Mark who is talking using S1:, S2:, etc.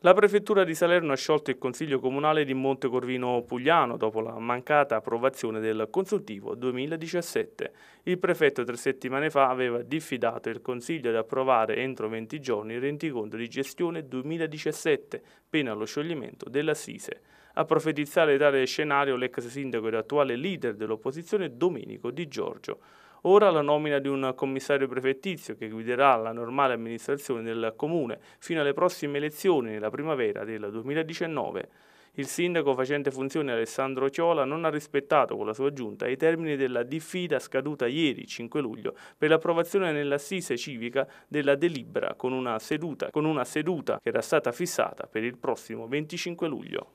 S1: La prefettura di Salerno ha sciolto il consiglio comunale di Monte Corvino Pugliano dopo la mancata approvazione del consultivo 2017. Il prefetto tre settimane fa aveva diffidato il consiglio di approvare entro 20 giorni il rendiconto di gestione 2017, pena lo scioglimento dell'assise a profetizzare tale scenario l'ex sindaco ed attuale leader dell'opposizione Domenico Di Giorgio. Ora la nomina di un commissario prefettizio che guiderà la normale amministrazione del comune fino alle prossime elezioni nella primavera del 2019. Il sindaco facente funzione Alessandro Ciola non ha rispettato con la sua giunta i termini della diffida scaduta ieri 5 luglio per l'approvazione nell'assise civica della delibera con una seduta, con una seduta che era stata fissata per il prossimo 25 luglio.